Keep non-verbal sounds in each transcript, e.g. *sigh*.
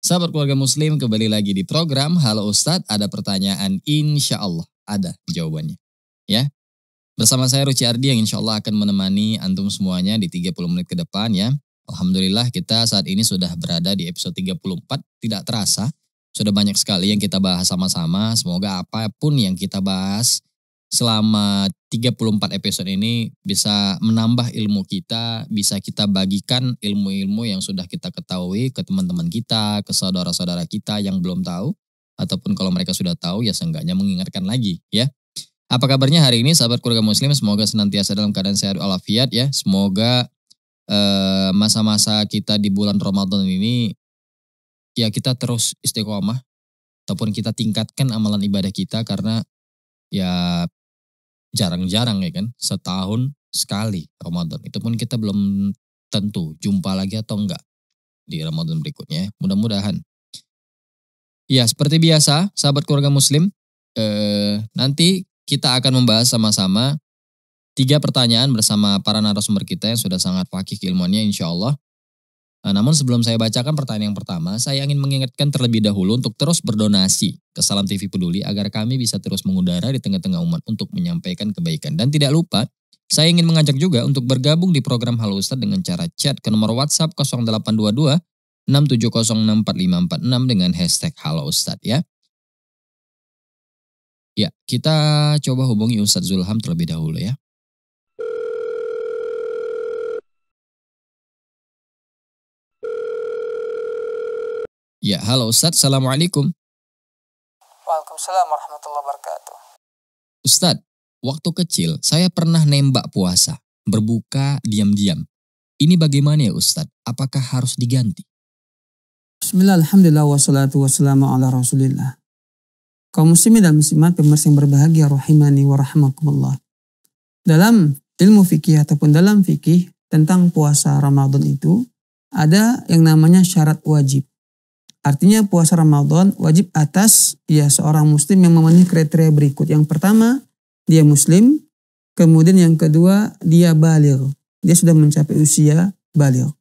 Sahabat keluarga muslim kembali lagi di program Halo Ustadz ada pertanyaan insya Allah ada jawabannya ya. Bersama saya Ruci Ardi yang insya Allah akan menemani antum semuanya di 30 menit ke depan ya. Alhamdulillah kita saat ini sudah berada di episode 34 tidak terasa. Sudah banyak sekali yang kita bahas sama-sama. Semoga apapun yang kita bahas selamat 34 episode ini bisa menambah ilmu kita, bisa kita bagikan ilmu-ilmu yang sudah kita ketahui ke teman-teman kita, ke saudara-saudara kita yang belum tahu, ataupun kalau mereka sudah tahu ya seenggaknya mengingatkan lagi ya. Apa kabarnya hari ini sahabat keluarga muslim, semoga senantiasa dalam keadaan sehat walafiat ya. Semoga masa eh, masa-masa kita di bulan Ramadan ini ya kita terus istiqomah ataupun kita tingkatkan amalan ibadah kita karena ya jarang-jarang ya kan setahun sekali Ramadan itu pun kita belum tentu jumpa lagi atau enggak di Ramadan berikutnya ya. mudah-mudahan ya seperti biasa sahabat keluarga muslim eh, nanti kita akan membahas sama-sama tiga pertanyaan bersama para narasumber kita yang sudah sangat pakih ilmunya insya Allah Nah, namun sebelum saya bacakan pertanyaan yang pertama, saya ingin mengingatkan terlebih dahulu untuk terus berdonasi ke Salam TV Peduli agar kami bisa terus mengudara di tengah-tengah umat untuk menyampaikan kebaikan. Dan tidak lupa, saya ingin mengajak juga untuk bergabung di program Halo Ustaz dengan cara chat ke nomor WhatsApp 0822 6704546 dengan hashtag Halo Ustaz ya. Ya, kita coba hubungi Ustadz Zulham terlebih dahulu ya. Ya, halo Ustadz, Assalamualaikum. Waalaikumsalam warahmatullahi wabarakatuh. Ustadz, waktu kecil saya pernah nembak puasa, berbuka diam-diam. Ini bagaimana ya Ustadz? Apakah harus diganti? Bismillah, Alhamdulillah, wassalatu wassalamu ala rasulillah. Kaum muslimin dan muslimat pemirsa yang berbahagia rahimani wa rahmakumullah. Dalam ilmu fikih ataupun dalam fikih tentang puasa Ramadan itu, ada yang namanya syarat wajib Artinya puasa Ramadan wajib atas ya seorang muslim yang memenuhi kriteria berikut. Yang pertama, dia muslim. Kemudian yang kedua, dia balil. Dia sudah mencapai usia balil.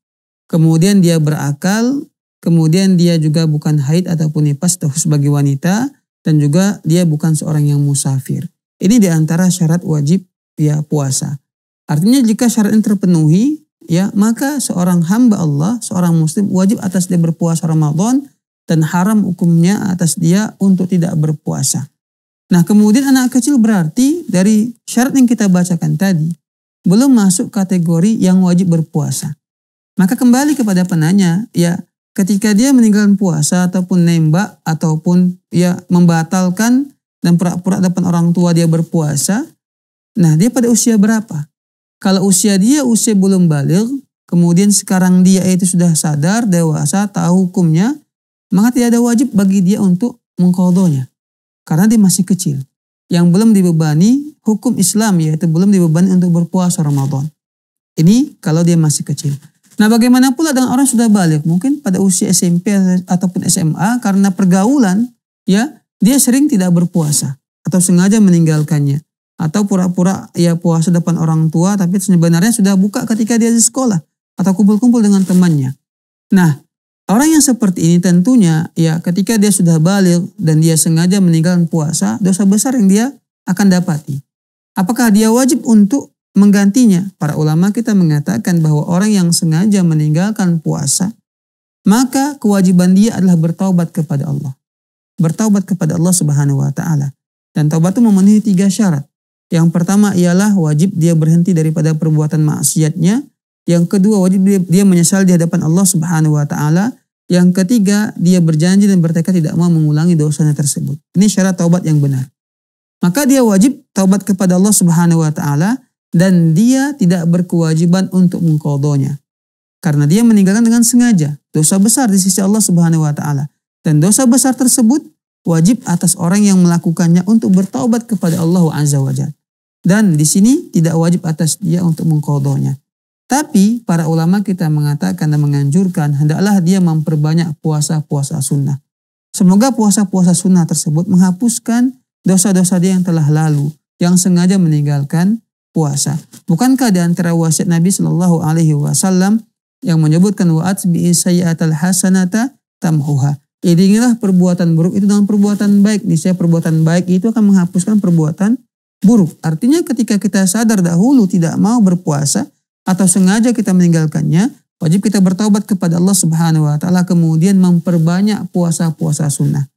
Kemudian dia berakal. Kemudian dia juga bukan haid ataupun nifas atau sebagai wanita. Dan juga dia bukan seorang yang musafir. Ini diantara syarat wajib ya puasa. Artinya jika syarat ini terpenuhi, ya maka seorang hamba Allah, seorang muslim wajib atas dia berpuasa Ramadan dan haram hukumnya atas dia untuk tidak berpuasa. Nah, kemudian anak kecil berarti dari syarat yang kita bacakan tadi belum masuk kategori yang wajib berpuasa. Maka kembali kepada penanya, ya ketika dia meninggalkan puasa ataupun nembak ataupun ya membatalkan dan pura-pura depan orang tua dia berpuasa, nah dia pada usia berapa? Kalau usia dia usia belum balik, kemudian sekarang dia itu sudah sadar, dewasa, tahu hukumnya, maka tidak ada wajib bagi dia untuk mengkodonya. Karena dia masih kecil. Yang belum dibebani hukum Islam yaitu belum dibebani untuk berpuasa Ramadan. Ini kalau dia masih kecil. Nah bagaimana pula dengan orang sudah balik? Mungkin pada usia SMP ataupun SMA karena pergaulan ya dia sering tidak berpuasa atau sengaja meninggalkannya atau pura-pura ya puasa depan orang tua tapi sebenarnya sudah buka ketika dia di sekolah atau kumpul-kumpul dengan temannya. Nah, orang yang seperti ini tentunya ya ketika dia sudah balik dan dia sengaja meninggalkan puasa, dosa besar yang dia akan dapati. Apakah dia wajib untuk menggantinya? Para ulama kita mengatakan bahwa orang yang sengaja meninggalkan puasa, maka kewajiban dia adalah bertaubat kepada Allah. Bertaubat kepada Allah Subhanahu wa taala. Dan taubat itu memenuhi tiga syarat. Yang pertama ialah wajib dia berhenti daripada perbuatan maksiatnya. Yang kedua wajib dia, menyesal di hadapan Allah Subhanahu wa taala. Yang ketiga dia berjanji dan bertekad tidak mau mengulangi dosanya tersebut. Ini syarat taubat yang benar. Maka dia wajib taubat kepada Allah Subhanahu wa taala dan dia tidak berkewajiban untuk mengkodonya. Karena dia meninggalkan dengan sengaja dosa besar di sisi Allah Subhanahu wa taala. Dan dosa besar tersebut wajib atas orang yang melakukannya untuk bertaubat kepada Allah Azza wa Jalla. Dan di sini tidak wajib atas dia untuk mengkodonya. Tapi para ulama kita mengatakan dan menganjurkan hendaklah dia memperbanyak puasa-puasa sunnah. Semoga puasa-puasa sunnah tersebut menghapuskan dosa-dosa dia yang telah lalu, yang sengaja meninggalkan puasa. Bukankah di antara wasiat Nabi Shallallahu Alaihi Wasallam yang menyebutkan waat bi al hasanata tamhuha. Iringilah perbuatan buruk itu dengan perbuatan baik. Niscaya perbuatan baik itu akan menghapuskan perbuatan buruk. Artinya ketika kita sadar dahulu tidak mau berpuasa atau sengaja kita meninggalkannya, wajib kita bertaubat kepada Allah Subhanahu wa taala kemudian memperbanyak puasa-puasa sunnah.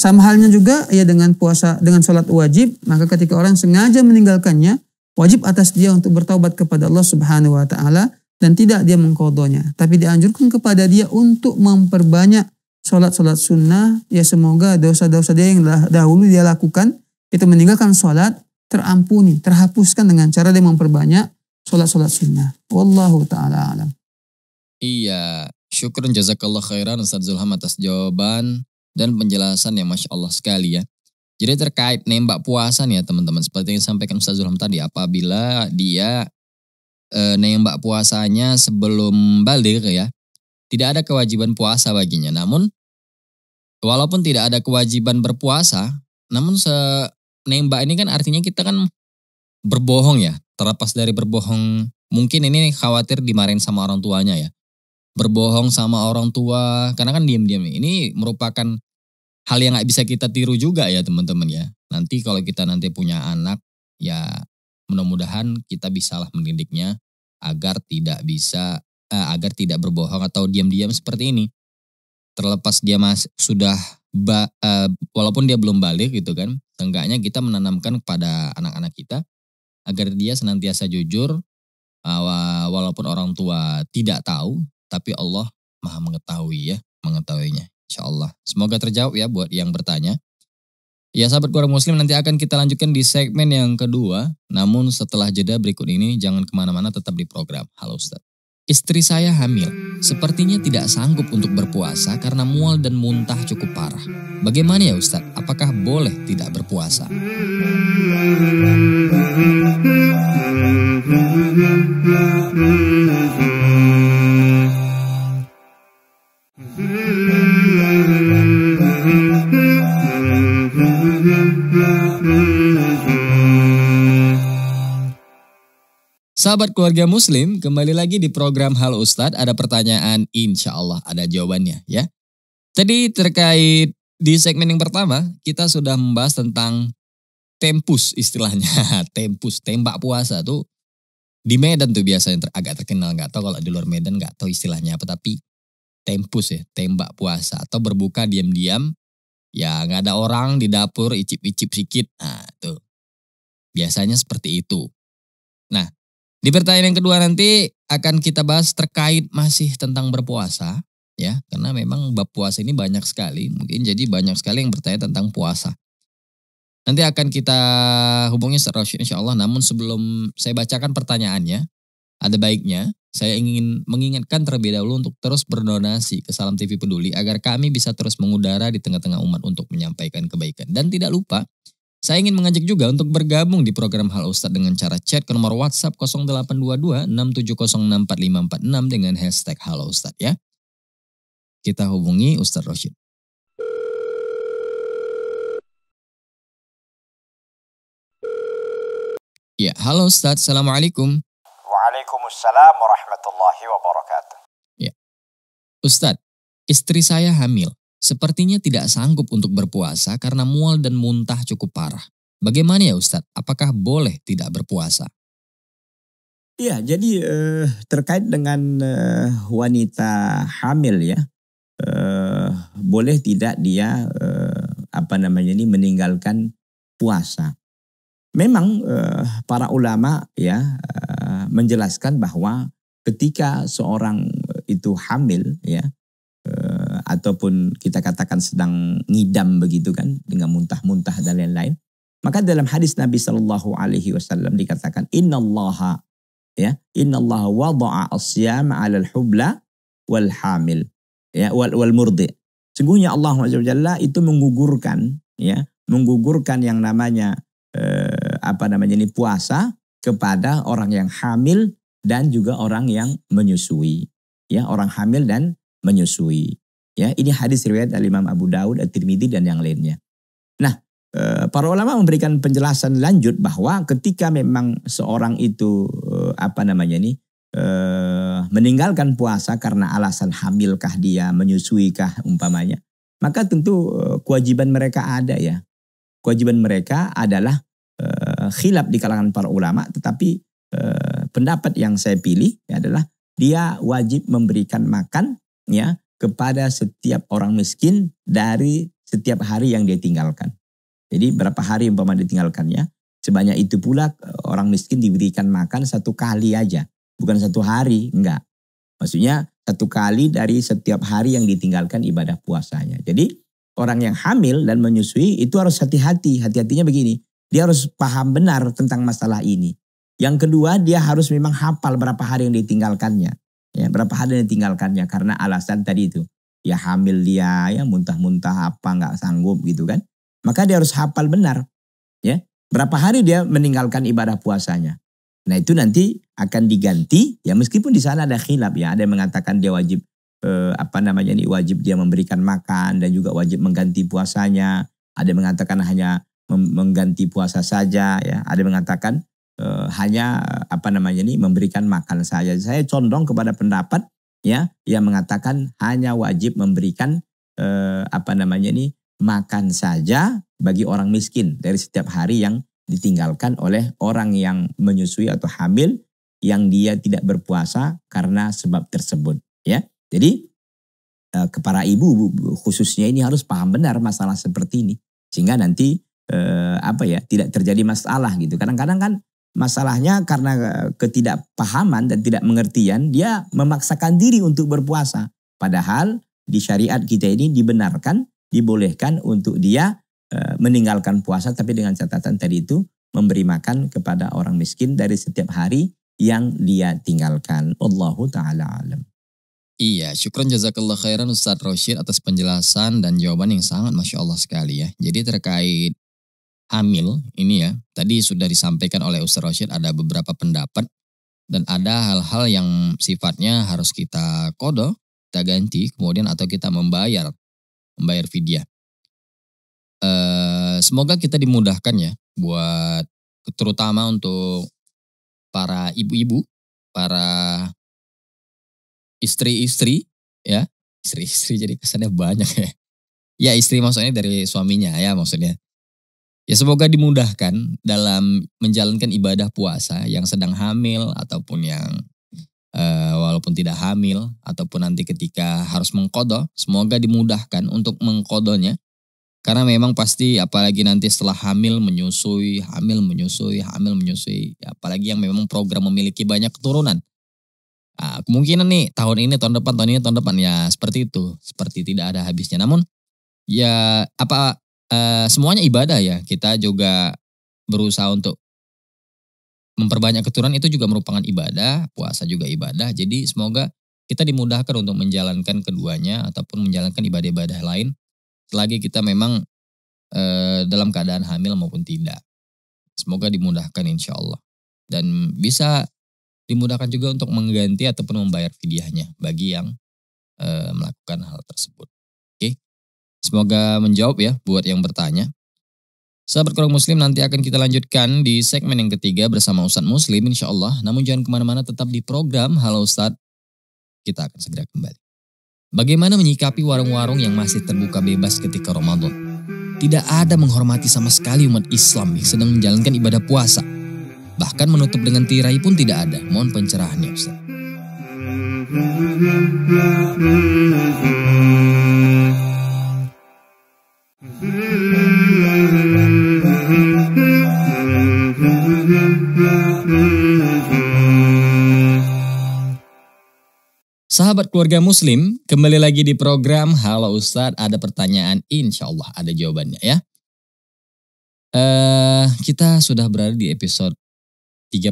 Sama halnya juga ya dengan puasa dengan sholat wajib, maka ketika orang sengaja meninggalkannya, wajib atas dia untuk bertaubat kepada Allah Subhanahu wa taala dan tidak dia mengkodonya. Tapi dianjurkan kepada dia untuk memperbanyak sholat-sholat sunnah, ya semoga dosa-dosa dia yang dahulu dia lakukan, itu meninggalkan sholat, terampuni, terhapuskan dengan cara dia memperbanyak sholat-sholat sunnah. Wallahu ta'ala alam. Iya, syukur jazakallah khairan Ustaz Zulham atas jawaban dan penjelasan yang Masya Allah sekali ya. Jadi terkait nembak puasa nih ya teman-teman. Seperti yang disampaikan Ustaz Zulham tadi, apabila dia e, nembak puasanya sebelum balik ya, tidak ada kewajiban puasa baginya. Namun, walaupun tidak ada kewajiban berpuasa, namun se nembak ini kan artinya kita kan berbohong ya. Terlepas dari berbohong, mungkin ini khawatir dimarahin sama orang tuanya ya. Berbohong sama orang tua, karena kan diam-diam ini merupakan hal yang nggak bisa kita tiru juga ya teman-teman ya. Nanti kalau kita nanti punya anak, ya mudah-mudahan kita bisalah mendidiknya agar tidak bisa eh, agar tidak berbohong atau diam-diam seperti ini. Terlepas dia mas sudah ba, eh, walaupun dia belum balik gitu kan, Seenggaknya kita menanamkan kepada anak-anak kita agar dia senantiasa jujur ah, walaupun orang tua tidak tahu tapi Allah maha mengetahui ya mengetahuinya insya Allah semoga terjawab ya buat yang bertanya ya sahabat keluarga muslim nanti akan kita lanjutkan di segmen yang kedua namun setelah jeda berikut ini jangan kemana-mana tetap di program Halo Ustaz Istri saya hamil, sepertinya tidak sanggup untuk berpuasa karena mual dan muntah cukup parah. Bagaimana ya Ustadz, apakah boleh tidak berpuasa? Sahabat keluarga muslim, kembali lagi di program Hal Ustadz. Ada pertanyaan, insya Allah ada jawabannya ya. Tadi terkait di segmen yang pertama, kita sudah membahas tentang tempus istilahnya. *laughs* tempus, tembak puasa tuh. Di Medan tuh biasanya ter, agak terkenal, gak tahu kalau di luar Medan gak tahu istilahnya apa. Tapi tempus ya, tembak puasa. Atau berbuka diam-diam, ya gak ada orang di dapur icip-icip sikit. Nah tuh, biasanya seperti itu. Nah, di pertanyaan yang kedua nanti akan kita bahas terkait masih tentang berpuasa ya karena memang bab puasa ini banyak sekali mungkin jadi banyak sekali yang bertanya tentang puasa. Nanti akan kita hubungi secara insya Allah namun sebelum saya bacakan pertanyaannya ada baiknya saya ingin mengingatkan terlebih dahulu untuk terus berdonasi ke Salam TV Peduli agar kami bisa terus mengudara di tengah-tengah umat untuk menyampaikan kebaikan. Dan tidak lupa saya ingin mengajak juga untuk bergabung di program Hal Ustadz dengan cara chat ke nomor WhatsApp 0822 67064546 dengan hashtag Halo Ustadz ya. Kita hubungi Ustadz Roshid. Ya, halo Ustadz, Assalamualaikum. Waalaikumsalam warahmatullahi wabarakatuh. Ya. Ustadz, istri saya hamil. Sepertinya tidak sanggup untuk berpuasa karena mual dan muntah cukup parah. Bagaimana ya Ustadz, apakah boleh tidak berpuasa? Ya, jadi eh, terkait dengan eh, wanita hamil ya, eh, boleh tidak dia eh, apa namanya ini meninggalkan puasa. Memang eh, para ulama ya eh, menjelaskan bahwa ketika seorang itu hamil ya eh, ataupun kita katakan sedang ngidam begitu kan dengan muntah-muntah dan lain-lain. Maka dalam hadis Nabi Shallallahu Alaihi Wasallam dikatakan Inna Allah ya Inna Allah wada'a asyam al hubla wal hamil ya wal, wal murdi. Sungguhnya Allah Jalla itu menggugurkan ya menggugurkan yang namanya eh, apa namanya ini puasa kepada orang yang hamil dan juga orang yang menyusui ya orang hamil dan menyusui Ya, ini hadis riwayat dari Imam Abu Daud, At-Tirmidzi dan yang lainnya. Nah, eh, para ulama memberikan penjelasan lanjut bahwa ketika memang seorang itu eh, apa namanya ini eh, meninggalkan puasa karena alasan hamilkah dia, menyusuikah umpamanya, maka tentu kewajiban mereka ada ya. Kewajiban mereka adalah khilaf di kalangan para ulama, tetapi pendapat yang saya pilih adalah dia wajib memberikan makan ya kepada setiap orang miskin dari setiap hari yang dia tinggalkan. Jadi berapa hari yang paman ditinggalkannya, sebanyak itu pula eh, orang miskin diberikan makan satu kali aja. Bukan satu hari, enggak. Maksudnya satu kali dari setiap hari yang ditinggalkan ibadah puasanya. Jadi orang yang hamil dan menyusui itu harus hati-hati. Hati-hatinya begini, dia harus paham benar tentang masalah ini. Yang kedua, dia harus memang hafal berapa hari yang ditinggalkannya. Ya, berapa hari yang tinggalkannya karena alasan tadi itu. Ya hamil dia, ya muntah-muntah apa nggak sanggup gitu kan. Maka dia harus hafal benar. Ya, berapa hari dia meninggalkan ibadah puasanya. Nah itu nanti akan diganti ya meskipun di sana ada khilaf ya ada yang mengatakan dia wajib eh, apa namanya ini wajib dia memberikan makan dan juga wajib mengganti puasanya ada yang mengatakan hanya mengganti puasa saja ya ada yang mengatakan eh, hanya eh, apa namanya ini memberikan makan saja. Saya condong kepada pendapat ya yang mengatakan hanya wajib memberikan eh, apa namanya ini makan saja bagi orang miskin dari setiap hari yang ditinggalkan oleh orang yang menyusui atau hamil yang dia tidak berpuasa karena sebab tersebut ya. Jadi eh, para ibu khususnya ini harus paham benar masalah seperti ini sehingga nanti eh, apa ya tidak terjadi masalah gitu. Kadang-kadang kan Masalahnya karena eh, ketidakpahaman dan tidak mengertian, dia memaksakan diri untuk berpuasa. Padahal di syariat kita ini dibenarkan, dibolehkan untuk dia e, meninggalkan puasa tapi dengan catatan tadi itu memberi makan kepada orang miskin dari setiap hari yang dia tinggalkan. Allahu taala alam. Iya, syukron jazakallah khairan Ustaz Rosyid atas penjelasan dan jawaban yang sangat Masya Allah sekali ya. Jadi terkait amil ini ya, tadi sudah disampaikan oleh Ustaz Rashid ada beberapa pendapat dan ada hal-hal yang sifatnya harus kita kodo, kita ganti, kemudian atau kita membayar, membayar fidyah. E, semoga kita dimudahkan ya buat terutama untuk para ibu-ibu, para istri-istri ya, istri-istri jadi kesannya banyak ya. Ya istri maksudnya dari suaminya ya maksudnya Ya semoga dimudahkan dalam menjalankan ibadah puasa yang sedang hamil ataupun yang uh, walaupun tidak hamil ataupun nanti ketika harus mengkodo, semoga dimudahkan untuk mengkodonya. Karena memang pasti apalagi nanti setelah hamil menyusui, hamil menyusui, hamil menyusui, apalagi yang memang program memiliki banyak keturunan. Nah, kemungkinan nih tahun ini, tahun depan, tahun ini, tahun depan ya seperti itu, seperti tidak ada habisnya. Namun ya apa Eh, semuanya ibadah ya. Kita juga berusaha untuk memperbanyak keturunan itu juga merupakan ibadah, puasa juga ibadah. Jadi semoga kita dimudahkan untuk menjalankan keduanya ataupun menjalankan ibadah-ibadah lain selagi kita memang e, dalam keadaan hamil maupun tidak. Semoga dimudahkan insya Allah. Dan bisa dimudahkan juga untuk mengganti ataupun membayar fidyahnya bagi yang e, melakukan hal tersebut. Semoga menjawab ya buat yang bertanya. Sahabat Kurang Muslim nanti akan kita lanjutkan di segmen yang ketiga bersama Ustadz Muslim insya Allah. Namun jangan kemana-mana tetap di program Halo Ustadz. Kita akan segera kembali. Bagaimana menyikapi warung-warung yang masih terbuka bebas ketika Ramadan? tidak ada menghormati sama sekali umat Islam yang sedang menjalankan ibadah puasa. Bahkan menutup dengan tirai pun tidak ada. Mohon pencerahannya Ustaz. *laughs* Sahabat keluarga muslim, kembali lagi di program Halo Ustadz, ada pertanyaan insya Allah ada jawabannya ya. Uh, kita sudah berada di episode 34,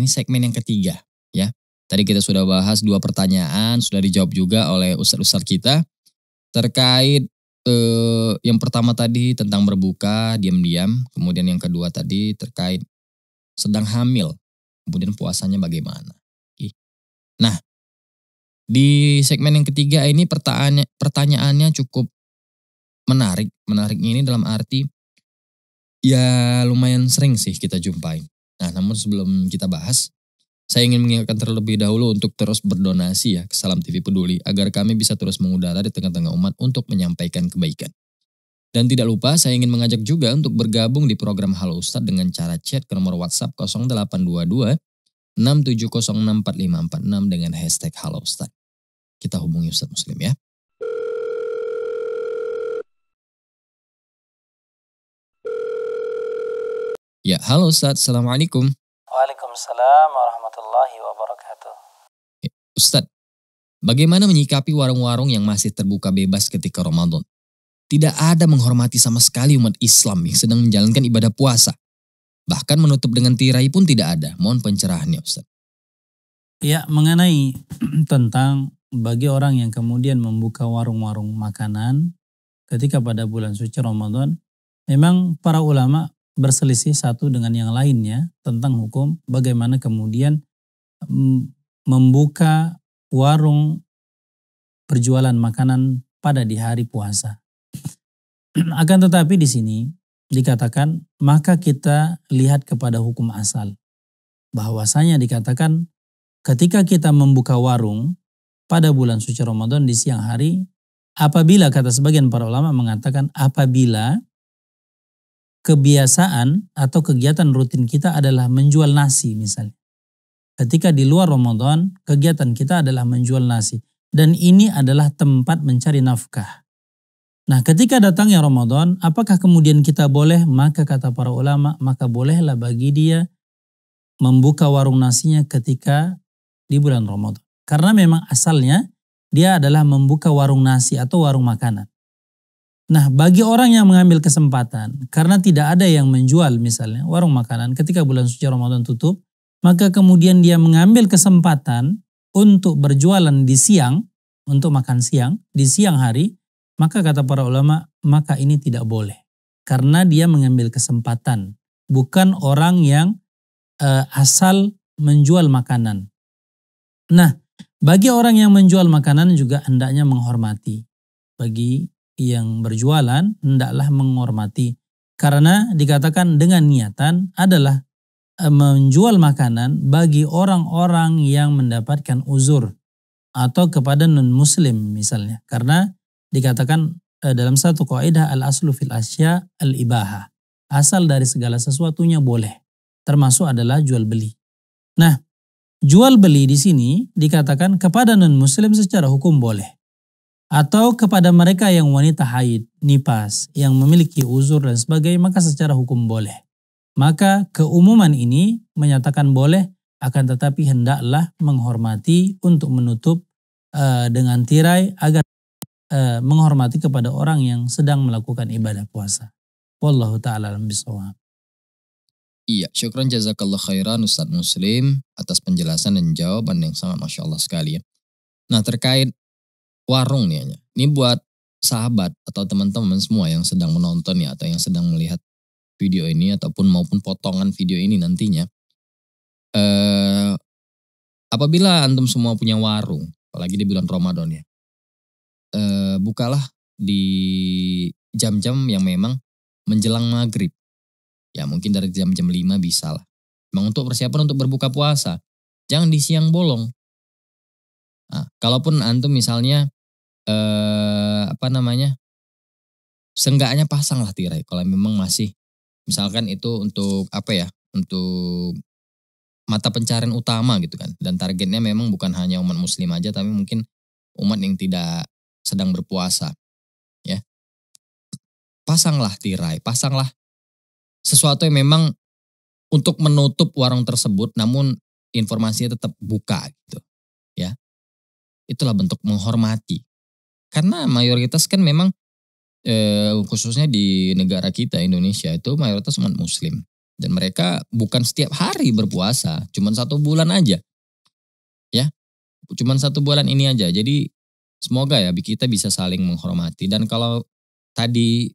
ini segmen yang ketiga ya. Tadi kita sudah bahas dua pertanyaan, sudah dijawab juga oleh Ustadz-Ustadz kita terkait eh, yang pertama tadi tentang berbuka diam-diam, kemudian yang kedua tadi terkait sedang hamil, kemudian puasanya bagaimana. Nah, di segmen yang ketiga ini pertanya pertanyaannya cukup menarik. menarik ini dalam arti ya lumayan sering sih kita jumpai. Nah, namun sebelum kita bahas, saya ingin mengingatkan terlebih dahulu untuk terus berdonasi ya ke Salam TV Peduli agar kami bisa terus mengudara di tengah-tengah umat untuk menyampaikan kebaikan. Dan tidak lupa saya ingin mengajak juga untuk bergabung di program Halo Ustadz dengan cara chat ke nomor WhatsApp 0822 dengan hashtag Halo Ustadz. Kita hubungi Ustadz Muslim ya. Ya, halo Ustadz, Assalamualaikum. Waalaikumsalam warahmatullahi wabarakatuh. Ustadz, bagaimana menyikapi warung-warung yang masih terbuka bebas ketika Ramadan? Tidak ada menghormati sama sekali umat Islam yang sedang menjalankan ibadah puasa. Bahkan menutup dengan tirai pun tidak ada. Mohon pencerahannya Ustaz. Ya, mengenai *clears throat* tentang bagi orang yang kemudian membuka warung-warung makanan ketika pada bulan suci Ramadan, memang para ulama berselisih satu dengan yang lainnya tentang hukum bagaimana kemudian mm, membuka warung perjualan makanan pada di hari puasa. *clears throat* Akan tetapi di sini dikatakan maka kita lihat kepada hukum asal. Bahwasanya dikatakan ketika kita membuka warung pada bulan suci Ramadan di siang hari apabila kata sebagian para ulama mengatakan apabila kebiasaan atau kegiatan rutin kita adalah menjual nasi misalnya. Ketika di luar Ramadan, kegiatan kita adalah menjual nasi. Dan ini adalah tempat mencari nafkah. Nah ketika datangnya Ramadan, apakah kemudian kita boleh? Maka kata para ulama, maka bolehlah bagi dia membuka warung nasinya ketika di bulan Ramadan. Karena memang asalnya dia adalah membuka warung nasi atau warung makanan. Nah, bagi orang yang mengambil kesempatan karena tidak ada yang menjual misalnya warung makanan ketika bulan suci Ramadan tutup, maka kemudian dia mengambil kesempatan untuk berjualan di siang, untuk makan siang, di siang hari, maka kata para ulama, maka ini tidak boleh. Karena dia mengambil kesempatan, bukan orang yang e, asal menjual makanan. Nah, bagi orang yang menjual makanan juga hendaknya menghormati. Bagi yang berjualan hendaklah menghormati karena dikatakan dengan niatan adalah e, menjual makanan bagi orang-orang yang mendapatkan uzur atau kepada non muslim misalnya karena dikatakan e, dalam satu kaidah al aslu fil asya al ibaha asal dari segala sesuatunya boleh termasuk adalah jual beli nah jual beli di sini dikatakan kepada non muslim secara hukum boleh atau kepada mereka yang wanita haid, nipas, yang memiliki uzur dan sebagainya, maka secara hukum boleh. Maka keumuman ini menyatakan boleh, akan tetapi hendaklah menghormati untuk menutup uh, dengan tirai agar eh, menghormati kepada orang yang sedang melakukan ibadah puasa. Wallahu ta'ala alam bisawab. Iya, syukran jazakallah khairan Ustaz Muslim atas penjelasan dan jawaban yang sangat Masya Allah sekali ya. Nah terkait warung nih hanya. Ini buat sahabat atau teman-teman semua yang sedang menonton ya atau yang sedang melihat video ini ataupun maupun potongan video ini nantinya. Eh, apabila antum semua punya warung, apalagi di bulan Ramadan ya, eh, bukalah di jam-jam yang memang menjelang maghrib. Ya mungkin dari jam-jam 5 bisa lah. Memang untuk persiapan untuk berbuka puasa. Jangan di siang bolong. Nah, kalaupun antum misalnya eh, apa namanya senggaknya pasang lah tirai kalau memang masih misalkan itu untuk apa ya untuk mata pencarian utama gitu kan dan targetnya memang bukan hanya umat muslim aja tapi mungkin umat yang tidak sedang berpuasa ya pasanglah tirai pasanglah sesuatu yang memang untuk menutup warung tersebut namun informasinya tetap buka gitu ya itulah bentuk menghormati. Karena mayoritas kan memang eh, khususnya di negara kita Indonesia itu mayoritas umat muslim dan mereka bukan setiap hari berpuasa, cuma satu bulan aja. Ya. cuma satu bulan ini aja. Jadi semoga ya kita bisa saling menghormati dan kalau tadi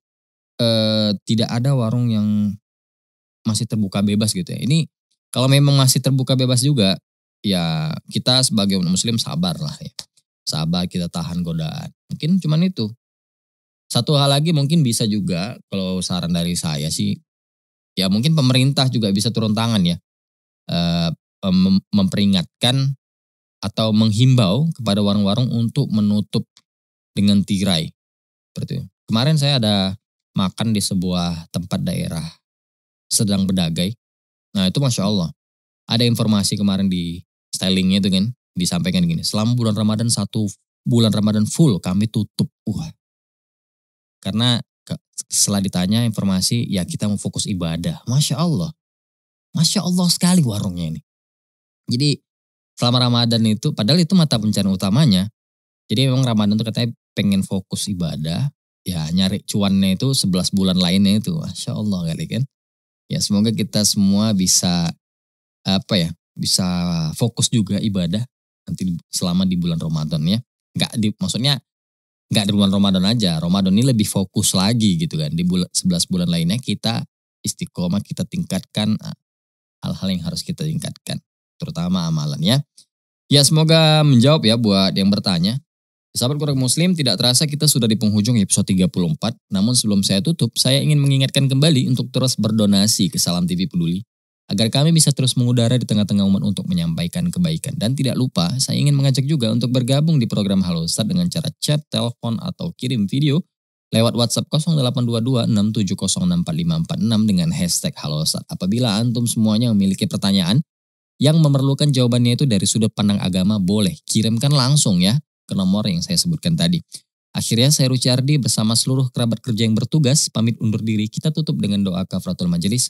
eh, tidak ada warung yang masih terbuka bebas gitu ya. Ini kalau memang masih terbuka bebas juga ya kita sebagai umat muslim sabar lah ya. Sabar kita tahan godaan. Mungkin cuman itu. Satu hal lagi mungkin bisa juga kalau saran dari saya sih ya mungkin pemerintah juga bisa turun tangan ya. Eh, memperingatkan atau menghimbau kepada warung-warung untuk menutup dengan tirai. Seperti itu. Kemarin saya ada makan di sebuah tempat daerah sedang berdagai. Nah itu Masya Allah. Ada informasi kemarin di stylingnya itu kan disampaikan gini. Selama bulan Ramadan satu bulan Ramadan full kami tutup. Wah. Karena setelah ditanya informasi ya kita mau fokus ibadah. Masya Allah. Masya Allah sekali warungnya ini. Jadi selama Ramadan itu padahal itu mata pencarian utamanya. Jadi memang Ramadan itu katanya pengen fokus ibadah. Ya nyari cuannya itu sebelas bulan lainnya itu. Masya Allah kali kan. Ya semoga kita semua bisa apa ya bisa fokus juga ibadah nanti selama di bulan Ramadan ya. Enggak di maksudnya enggak di bulan Ramadan aja. Ramadan ini lebih fokus lagi gitu kan. Di bulan 11 bulan lainnya kita istiqomah, kita tingkatkan ah, hal-hal yang harus kita tingkatkan, terutama ya. Ya semoga menjawab ya buat yang bertanya. Sahabat Kurang Muslim, tidak terasa kita sudah di penghujung episode 34. Namun sebelum saya tutup, saya ingin mengingatkan kembali untuk terus berdonasi ke Salam TV Peduli agar kami bisa terus mengudara di tengah-tengah umat untuk menyampaikan kebaikan. Dan tidak lupa, saya ingin mengajak juga untuk bergabung di program Halo Ustaz dengan cara chat, telepon, atau kirim video lewat WhatsApp 0822 dengan hashtag Halo Ustaz. Apabila antum semuanya memiliki pertanyaan yang memerlukan jawabannya itu dari sudut pandang agama, boleh kirimkan langsung ya ke nomor yang saya sebutkan tadi. Akhirnya saya Rucardi bersama seluruh kerabat kerja yang bertugas pamit undur diri. Kita tutup dengan doa kafratul majelis.